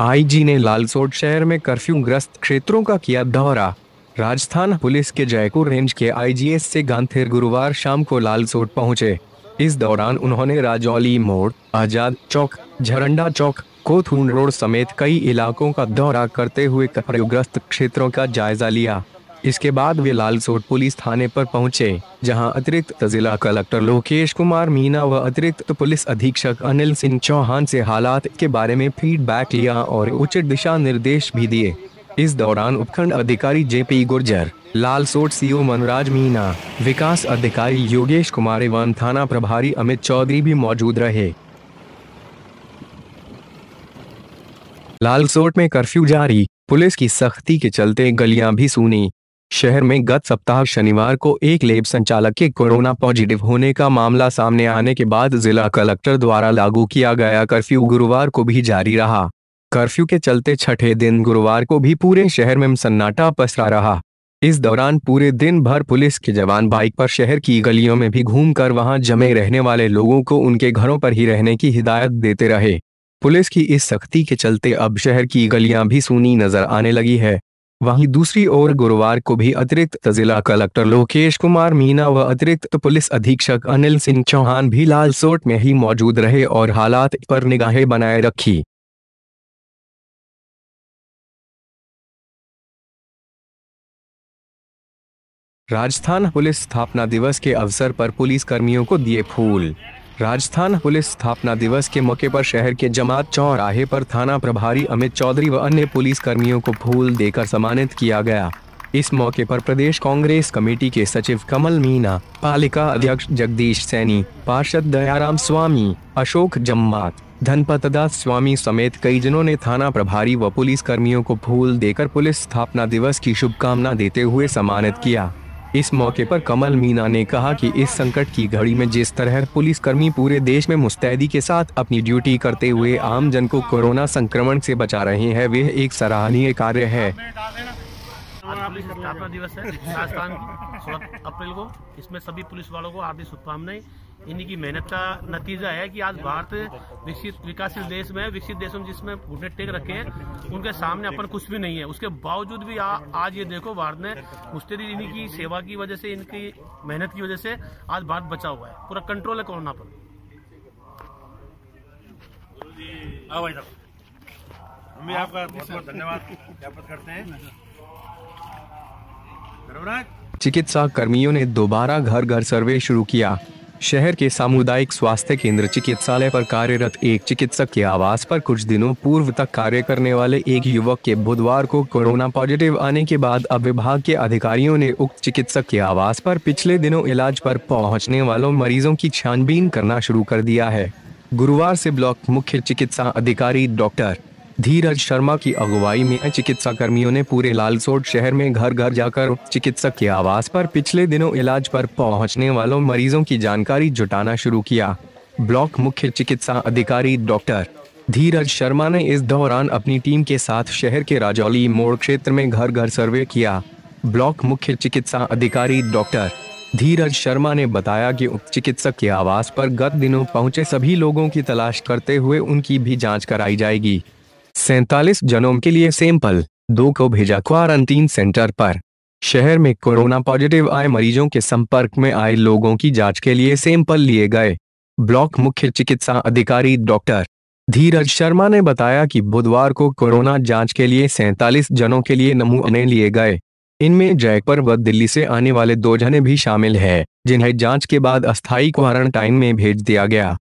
IG ने लालसोट शहर में कर्फ्यू ग्रस्त क्षेत्रों का किया दौरा राजस्थान पुलिस के जयपुर रेंज के आईजीएस से गांधीर गुरुवार शाम को लालसोट पहुंचे इस दौरान उन्होंने राजौली मोड़ आजाद चौक झरंडा चौक कोथून रोड समेत कई इलाकों का दौरा करते हुए कर्फ्यूग्रस्त क्षेत्रों का जायजा लिया इसके बाद वे लालसोट पुलिस थाने पर पहुंचे जहां अतिरिक्त जिला कलेक्टर लोकेश कुमार मीना व अतिरिक्त पुलिस अधीक्षक अनिल सिंह चौहान से हालात के बारे में फीडबैक लिया और उचित दिशा निर्देश भी दिए इस दौरान उपखंड अधिकारी जेपी गुर्जर लालसोट सीओ मनराज मीना विकास अधिकारी योगेश कुमार एवं थाना प्रभारी अमित चौधरी भी मौजूद रहे लालसोट में कर्फ्यू जारी पुलिस की सख्ती के चलते गलियां भी सुनी शहर में गत सप्ताह शनिवार को एक लेब संचालक के कोरोना पॉजिटिव होने का मामला सामने आने के बाद जिला कलेक्टर द्वारा लागू किया गया कर्फ्यू गुरुवार को भी जारी रहा कर्फ्यू के चलते छठे दिन गुरुवार को भी पूरे शहर में सन्नाटा पसरा रहा इस दौरान पूरे दिन भर पुलिस के जवान बाइक पर शहर की गलियों में भी घूमकर वहां जमे रहने वाले लोगों को उनके घरों पर ही रहने की हिदायत देते रहे पुलिस की इस सख्ती के चलते अब शहर की गलियां भी सूनी नजर आने लगी है वहीं दूसरी ओर गुरुवार को भी अतिरिक्त जिला कलेक्टर लोकेश कुमार मीना व अतिरिक्त पुलिस अधीक्षक अनिल सिंह चौहान भी लालसोट में ही मौजूद रहे और हालात पर निगाहें बनाए रखी राजस्थान पुलिस स्थापना दिवस के अवसर पर पुलिस कर्मियों को दिए फूल राजस्थान पुलिस स्थापना दिवस के मौके पर शहर के जमात चौराहे पर थाना प्रभारी अमित चौधरी व अन्य पुलिस कर्मियों को फूल देकर सम्मानित किया गया इस मौके पर प्रदेश कांग्रेस कमेटी के सचिव कमल मीना पालिका अध्यक्ष जगदीश सैनी पार्षद दयाराम स्वामी अशोक जम्मात धनपत दास स्वामी समेत कई जनों ने थाना प्रभारी व पुलिस कर्मियों को फूल देकर पुलिस स्थापना दिवस की शुभकामना देते हुए सम्मानित किया इस मौके पर कमल मीना ने कहा कि इस संकट की घड़ी में जिस तरह पुलिसकर्मी पूरे देश में मुस्तैदी के साथ अपनी ड्यूटी करते हुए आमजन को कोरोना संक्रमण से बचा रहे हैं वह एक सराहनीय कार्य है आज पुलिस स्थापना दिवस है राजस्थान सोलह अप्रैल को इसमें सभी पुलिस वालों को हार्दिक शुभकामनाएं इन्हीं की मेहनत का नतीजा है कि आज भारत विकसित विकासशील देश में विकसित देशों में जिसमें घुटने टेक रखे हैं उनके सामने अपन कुछ भी नहीं है उसके बावजूद भी आ, आज ये देखो भारत ने मुस्तैदी इन्हीं की सेवा की वजह से इनकी मेहनत की वजह से आज भारत बचा हुआ है पूरा कंट्रोल है कोरोना पर हम भी आपका बहुत बहुत धन्यवाद ज्ञापन करते हैं चिकित्सा कर्मियों ने दोबारा घर घर सर्वे शुरू किया शहर के सामुदायिक स्वास्थ्य केंद्र चिकित्सालय पर कार्यरत एक चिकित्सक के आवास पर कुछ दिनों पूर्व तक कार्य करने वाले एक युवक के बुधवार को कोरोना पॉजिटिव आने के बाद अब विभाग के अधिकारियों ने उक्त चिकित्सक के आवास पर पिछले दिनों इलाज पर पहुंचने वालों मरीजों की छानबीन करना शुरू कर दिया है गुरुवार से ब्लॉक मुख्य चिकित्सा अधिकारी डॉक्टर धीरज शर्मा की अगुवाई में चिकित्सा कर्मियों ने पूरे लालसोट शहर में घर घर जाकर चिकित्सक के आवास पर पिछले दिनों इलाज पर पहुंचने वालों मरीजों की जानकारी जुटाना शुरू किया ब्लॉक मुख्य चिकित्सा अधिकारी डॉक्टर धीरज शर्मा ने इस दौरान अपनी टीम के साथ शहर के राजौली मोड़ क्षेत्र में घर घर सर्वे किया ब्लॉक मुख्य चिकित्सा अधिकारी डॉक्टर धीरज शर्मा ने बताया कि उप चिकित्सक के आवास पर गत दिनों पहुंचे सभी लोगों की तलाश करते हुए उनकी भी जांच कराई जाएगी सैतालीस जनों के लिए सैंपल दो को भेजा क्वारंटीन सेंटर पर शहर में कोरोना पॉजिटिव आए मरीजों के संपर्क में आए लोगों की जांच के लिए सैंपल लिए गए ब्लॉक मुख्य चिकित्सा अधिकारी डॉक्टर धीरज शर्मा ने बताया कि बुधवार को कोरोना जांच के लिए सैंतालीस जनों के लिए नमूने लिए गए इनमें जयपुर व दिल्ली से आने वाले दो जने भी शामिल हैं, जिन्हें जांच के बाद अस्थायी क्वारंटाइन में भेज दिया गया